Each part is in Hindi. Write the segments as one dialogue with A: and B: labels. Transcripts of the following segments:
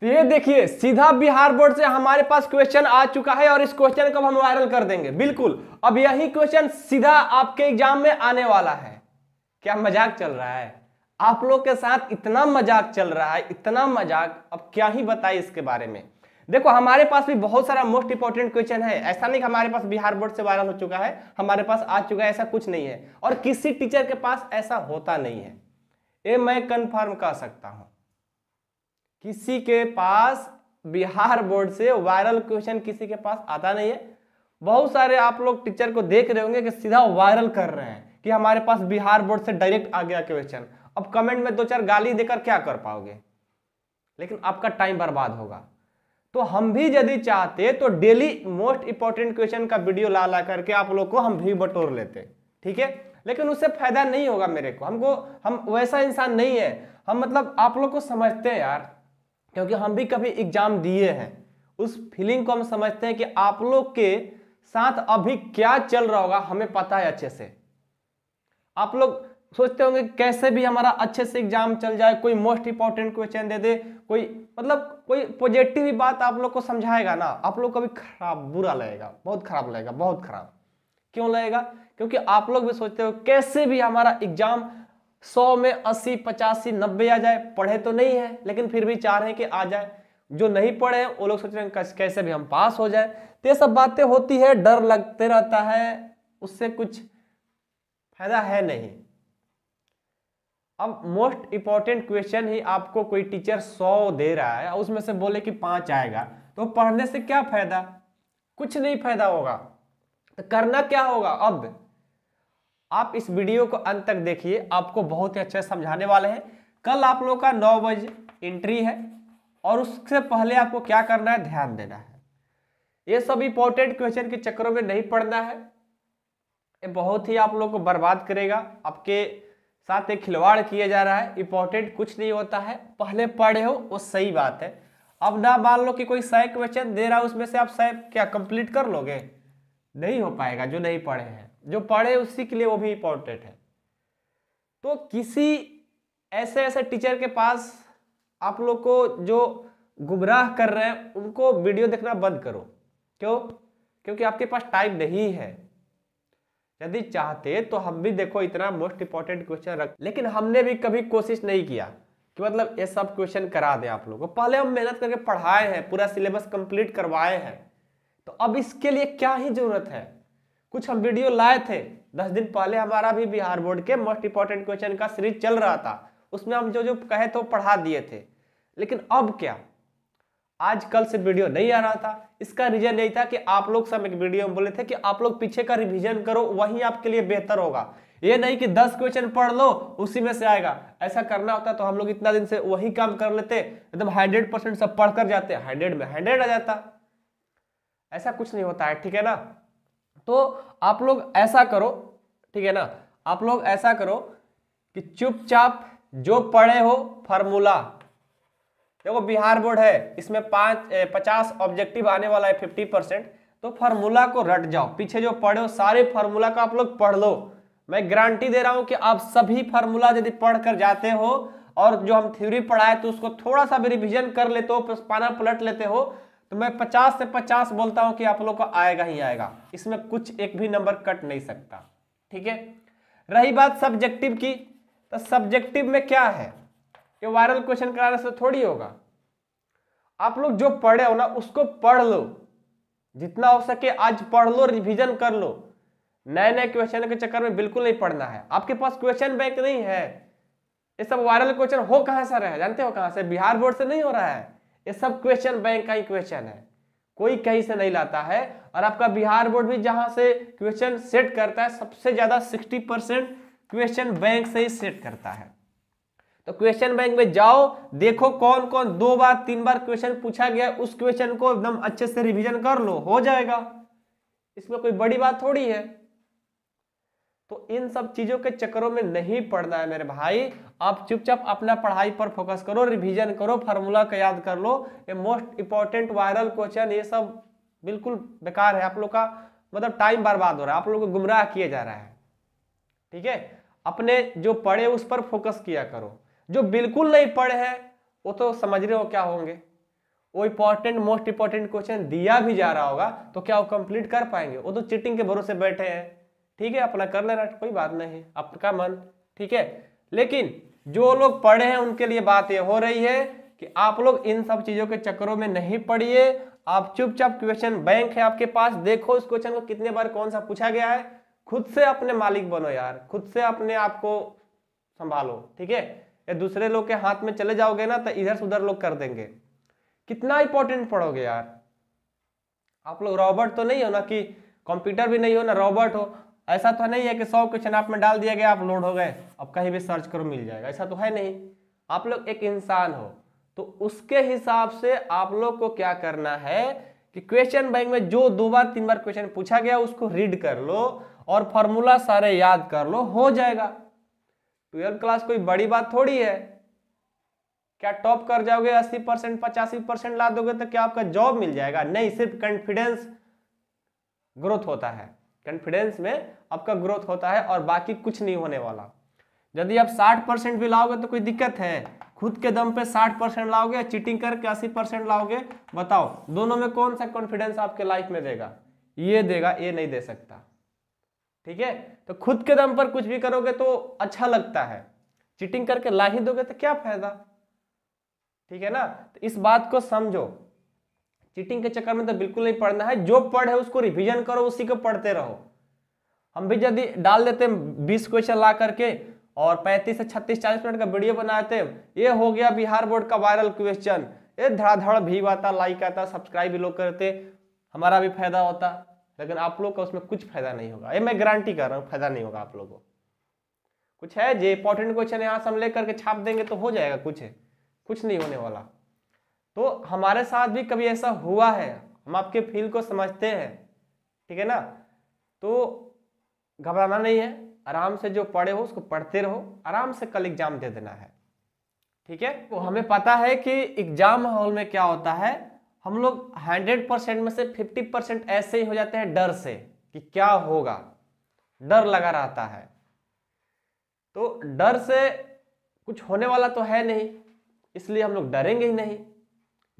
A: तो ये देखिए सीधा बिहार बोर्ड से हमारे पास क्वेश्चन आ चुका है और इस क्वेश्चन को हम वायरल कर देंगे बिल्कुल अब यही क्वेश्चन सीधा आपके एग्जाम में आने वाला है क्या मजाक चल रहा है आप लोग के साथ इतना मजाक चल रहा है इतना मजाक अब क्या ही बताए इसके बारे में देखो हमारे पास भी बहुत सारा मोस्ट इंपॉर्टेंट क्वेश्चन है ऐसा नहीं कि हमारे पास बिहार बोर्ड से वायरल हो चुका है हमारे पास आ चुका है ऐसा कुछ नहीं है और किसी टीचर के पास ऐसा होता नहीं है ये मैं कंफर्म कर सकता हूँ किसी के पास बिहार बोर्ड से वायरल क्वेश्चन किसी के पास आता नहीं है बहुत सारे आप लोग टीचर को देख रहे होंगे कि सीधा वायरल कर रहे हैं कि हमारे पास बिहार बोर्ड से डायरेक्ट आ गया क्वेश्चन अब कमेंट में दो चार गाली देकर क्या कर पाओगे लेकिन आपका टाइम बर्बाद होगा तो हम भी यदि चाहते तो डेली मोस्ट इंपॉर्टेंट क्वेश्चन का वीडियो ला ला करके आप लोग को हम भी बटोर लेते ठीक है लेकिन उससे फायदा नहीं होगा मेरे को हमको हम वैसा इंसान नहीं है हम मतलब आप लोग को समझते हैं यार क्योंकि हम भी कभी एग्जाम दिए हैं उस फीलिंग को हम समझते हैं कि आप लोग के साथ अभी क्या चल रहा होगा हमें पता है अच्छे से आप लोग सोचते होंगे कैसे भी हमारा अच्छे से एग्जाम चल जाए कोई मोस्ट इंपॉर्टेंट क्वेश्चन दे दे कोई मतलब कोई पॉजिटिव बात आप लोग को समझाएगा ना आप लोग को भी खराब बुरा लगेगा बहुत खराब लगेगा बहुत खराब क्यों लगेगा क्योंकि आप लोग भी सोचते हो कैसे भी हमारा एग्जाम सौ में अस्सी पचासी नब्बे आ जाए पढ़े तो नहीं है लेकिन फिर भी चाह रहे हैं कि आ जाए जो नहीं पढ़े वो लोग सोच रहे हैं कैसे भी हम पास हो जाए तो ये सब बातें होती है डर लगते रहता है उससे कुछ फायदा है नहीं अब मोस्ट इंपॉर्टेंट क्वेश्चन ही आपको कोई टीचर सौ दे रहा है उसमें से बोले कि पांच आएगा तो पढ़ने से क्या फायदा कुछ नहीं फायदा होगा तो करना क्या होगा अब आप इस वीडियो को अंत तक देखिए आपको बहुत ही अच्छे समझाने वाले हैं कल आप लोग का नौ बजे एंट्री है और उससे पहले आपको क्या करना है ध्यान देना है ये सब इंपॉर्टेंट क्वेश्चन के चक्करों में नहीं पढ़ना है ये बहुत ही आप लोग को बर्बाद करेगा आपके साथ एक खिलवाड़ किया जा रहा है इंपॉर्टेंट कुछ नहीं होता है पहले पढ़े हो वो सही बात है अब ना मान लो कि कोई सै क्वेश्चन दे रहा है उसमें से आप सै क्या कंप्लीट कर लोगे नहीं हो पाएगा जो नहीं पढ़े हैं जो पढ़े उसी के लिए वो भी इम्पोर्टेंट है तो किसी ऐसे ऐसे टीचर के पास आप लोग को जो गुमराह कर रहे हैं उनको वीडियो देखना बंद करो क्यों क्योंकि आपके पास टाइम नहीं है यदि चाहते तो हम भी देखो इतना मोस्ट इंपॉर्टेंट क्वेश्चन रख लेकिन हमने भी कभी कोशिश नहीं किया कि मतलब ये सब क्वेश्चन करा दें आप लोगों को पहले हम मेहनत करके पढ़ाए हैं पूरा सिलेबस कंप्लीट करवाए हैं तो अब इसके लिए क्या ही जरूरत है कुछ हम वीडियो लाए थे दस दिन पहले हमारा भी बिहार बोर्ड के मोस्ट इंपॉर्टेंट क्वेश्चन का सीरीज चल रहा था उसमें हम जो जो कहे तो पढ़ा दिए थे लेकिन अब क्या आज कल से वीडियो नहीं आ रहा था इसका रीजन यही था कि आप लोग सब एक वीडियो में बोले थे कि आप लोग पीछे का रिविजन करो वही आपके लिए बेहतर होगा ये नहीं कि दस क्वेश्चन पढ़ लो उसी में से आएगा ऐसा करना होता तो हम लोग इतना दिन से वही काम कर लेते एकदम हंड्रेड परसेंट सब पढ़ कर जाते हंड्रेड में हंड्रेड आ जाता ऐसा कुछ नहीं होता है ठीक है ना तो आप लोग ऐसा करो ठीक है ना आप लोग ऐसा करो कि चुपचाप जो पढ़े हो फार्मूला देखो बिहार बोर्ड है इसमें पांच पचास ऑब्जेक्टिव आने वाला है फिफ्टी परसेंट तो फार्मूला को रट जाओ पीछे जो पढ़े हो सारे फार्मूला का आप लोग पढ़ लो मैं गारंटी दे रहा हूं कि आप सभी फार्मूला यदि पढ़कर जाते हो और जो हम थ्योरी पढ़ाए तो उसको थोड़ा सा भी रिविजन कर लेते हो पाना पलट लेते हो तो मैं 50 से 50 बोलता हूं कि आप लोग को आएगा ही आएगा इसमें कुछ एक भी नंबर कट नहीं सकता ठीक है रही बात सब्जेक्टिव की तो सब्जेक्टिव में क्या है ये वायरल क्वेश्चन कराने से थोड़ी होगा आप लोग जो पढ़े हो ना उसको पढ़ लो जितना हो सके आज पढ़ लो रिवीजन कर लो नए नए क्वेश्चन के चक्कर में बिल्कुल नहीं पढ़ना है आपके पास क्वेश्चन बैंक नहीं है ये सब वायरल क्वेश्चन हो कहाँ से रहे जानते हो कहाँ से बिहार बोर्ड से नहीं हो रहा है ये सब क्वेश्चन बैंक का ही क्वेश्चन है कोई कहीं से नहीं लाता है और आपका बिहार बोर्ड भी जहां से क्वेश्चन सेट करता है सबसे ज्यादा सिक्सटी परसेंट क्वेश्चन बैंक से ही सेट करता है तो क्वेश्चन बैंक में जाओ देखो कौन कौन दो बार तीन बार क्वेश्चन पूछा गया उस क्वेश्चन को एकदम अच्छे से रिविजन कर लो हो जाएगा इसमें कोई बड़ी बात थोड़ी है तो इन सब चीज़ों के चक्करों में नहीं पढ़ना है मेरे भाई आप चुपचाप अपना पढ़ाई पर फोकस करो रिवीजन करो फार्मूला का याद कर लो ये मोस्ट इंपॉर्टेंट वायरल क्वेश्चन ये सब बिल्कुल बेकार है आप लोग का मतलब टाइम बर्बाद हो रहा है आप लोग को गुमराह किया जा रहा है ठीक है अपने जो पढ़े उस पर फोकस किया करो जो बिल्कुल नहीं पढ़े हैं वो तो समझ रहे हो क्या होंगे वो इंपॉर्टेंट मोस्ट इंपॉर्टेंट क्वेश्चन दिया भी जा रहा होगा तो क्या वो कंप्लीट कर पाएंगे वो तो चिटिंग के भरोसे बैठे हैं ठीक है अपना कर लेना कोई बात नहीं आपका मन ठीक है लेकिन जो लोग पढ़े हैं उनके लिए बात यह हो रही है कि आप लोग इन सब चीज़ों के चक्करों में नहीं पढ़िए आप चुपचाप क्वेश्चन बैंक है आपके पास देखो उस क्वेश्चन को कितने बार कौन सा पूछा गया है खुद से अपने मालिक बनो यार खुद से अपने आप को संभालो ठीक है या दूसरे लोग के हाथ में चले जाओगे ना तो इधर से उधर लोग कर देंगे कितना इंपॉर्टेंट पढ़ोगे यार आप लोग रॉबर्ट तो नहीं हो ना कि कंप्यूटर भी नहीं हो ना रॉबर्ट हो ऐसा तो नहीं है कि सौ क्वेश्चन आप में डाल दिया गया आप लोड हो गए अब कहीं भी सर्च करो मिल जाएगा ऐसा तो है नहीं आप लोग एक इंसान हो तो उसके हिसाब से आप लोग को क्या करना है कि क्वेश्चन बैंक में जो दो बार तीन बार क्वेश्चन पूछा गया उसको रीड कर लो और फॉर्मूला सारे याद कर लो हो जाएगा ट्वेल्थ क्लास कोई बड़ी बात थोड़ी है क्या टॉप कर जाओगे अस्सी परसेंट पचासी परसेंट ला दोगे तो क्या आपका जॉब मिल जाएगा नहीं सिर्फ कॉन्फिडेंस ग्रोथ होता है कॉन्फिडेंस में आपका ग्रोथ होता है और बाकी कुछ नहीं होने वाला यदि आप साठ परसेंट भी लाओगे तो कोई दिक्कत है खुद के दम पे साठ परसेंट लाओगे या चीटिंग करके अस्सी परसेंट लाओगे बताओ दोनों में कौन सा कॉन्फिडेंस आपके लाइफ में देगा ये देगा ये नहीं दे सकता ठीक है तो खुद के दम पर कुछ भी करोगे तो अच्छा लगता है चीटिंग करके ला ही दोगे तो क्या फायदा ठीक है ना तो इस बात को समझो चीटिंग के चक्कर में तो बिल्कुल नहीं पढ़ना है जो पढ़े उसको रिविजन करो उसी को पढ़ते रहो हम भी यदि डाल देते बीस क्वेश्चन ला करके और पैंतीस से छत्तीस चालीस मिनट का वीडियो बनाते ये हो गया बिहार बोर्ड का वायरल क्वेश्चन ये धड़ाधड़ भी आता लाइक आता सब्सक्राइब भी लोग करते हमारा भी फायदा होता लेकिन आप लोग का उसमें कुछ फायदा नहीं होगा ये मैं गारंटी कर रहा हूँ फायदा नहीं होगा आप लोगों को कुछ है जो इंपॉर्टेंट क्वेश्चन यहाँ से हम ले करके छाप देंगे तो हो जाएगा कुछ है कुछ नहीं होने वाला तो हमारे साथ भी कभी ऐसा हुआ है हम आपके फील को समझते हैं ठीक है ना तो घबराना नहीं है आराम से जो पढ़े हो उसको पढ़ते रहो आराम से कल एग्जाम दे देना है ठीक है तो हमें पता है कि एग्जाम हॉल में क्या होता है हम लोग हंड्रेड परसेंट में से फिफ्टी परसेंट ऐसे ही हो जाते हैं डर से कि क्या होगा डर लगा रहता है तो डर से कुछ होने वाला तो है नहीं इसलिए हम लोग डरेंगे ही नहीं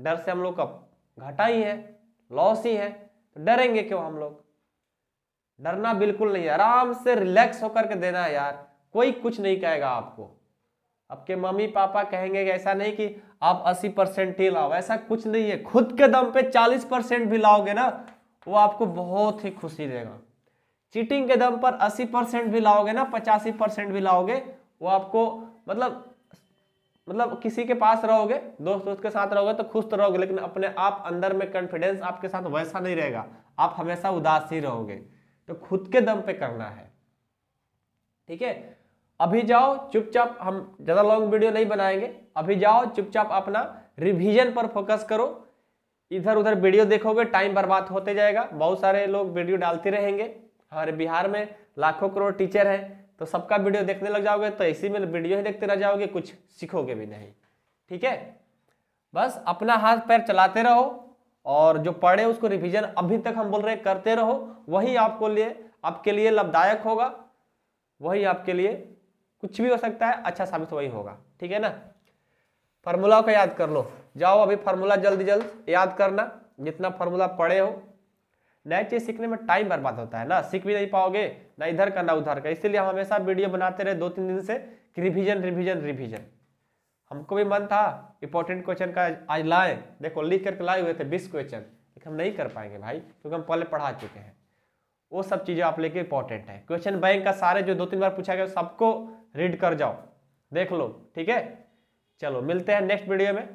A: डर से हम लोग का घाटा ही है लॉस ही है तो डरेंगे क्यों हम लोग डरना बिल्कुल नहीं आराम से रिलैक्स होकर के देना है यार कोई कुछ नहीं कहेगा आपको आपके मम्मी पापा कहेंगे कि ऐसा नहीं कि आप 80 परसेंट ही लाओ ऐसा कुछ नहीं है खुद के दम पे 40 परसेंट भी लाओगे ना वो आपको बहुत ही खुशी देगा चीटिंग के दम पर 80 परसेंट भी लाओगे ना पचासी परसेंट भी लाओगे वो आपको मतलब मतलब किसी के पास रहोगे दोस्त दोस्त के साथ रहोगे तो खुश तो रहोगे लेकिन अपने आप अंदर में कॉन्फिडेंस आपके साथ वैसा नहीं रहेगा आप हमेशा उदास ही रहोगे तो खुद के दम पे करना है ठीक है अभी जाओ चुपचाप हम ज़्यादा लॉन्ग वीडियो नहीं बनाएंगे अभी जाओ चुपचाप अपना रिविजन पर फोकस करो इधर उधर वीडियो देखोगे टाइम बर्बाद होते जाएगा बहुत सारे लोग वीडियो डालते रहेंगे हमारे बिहार में लाखों करोड़ टीचर हैं तो सबका वीडियो देखने लग जाओगे तो इसी में वीडियो ही देखते रह जाओगे कुछ सीखोगे भी नहीं ठीक है बस अपना हाथ पैर चलाते रहो और जो पढ़े उसको रिवीजन अभी तक हम बोल रहे करते रहो वही आपको लिए आपके लिए लाभदायक होगा वही आपके लिए कुछ भी हो सकता है अच्छा साबित वही होगा ठीक है ना फार्मूला को याद कर लो जाओ अभी फार्मूला जल्दी जल्द याद करना जितना फार्मूला पढ़े हो नए चीज सीखने में टाइम बर्बाद होता है ना सीख भी नहीं पाओगे ना इधर का ना उधर का इसलिए हम हमेशा वीडियो बनाते रहे दो तीन दिन से कि रिविजन रिविजन रिविजन हमको भी मन था इंपॉर्टेंट क्वेश्चन का आज लाए देखो लिख करके लाए हुए थे बीस क्वेश्चन लेकिन हम नहीं कर पाएंगे भाई क्योंकि हम पहले पढ़ा चुके हैं वो सब चीज़ें आप लेके इंपॉर्टेंट है क्वेश्चन बैंक का सारे जो दो तीन बार पूछा गया सबको रीड कर जाओ देख लो ठीक है चलो मिलते हैं नेक्स्ट वीडियो में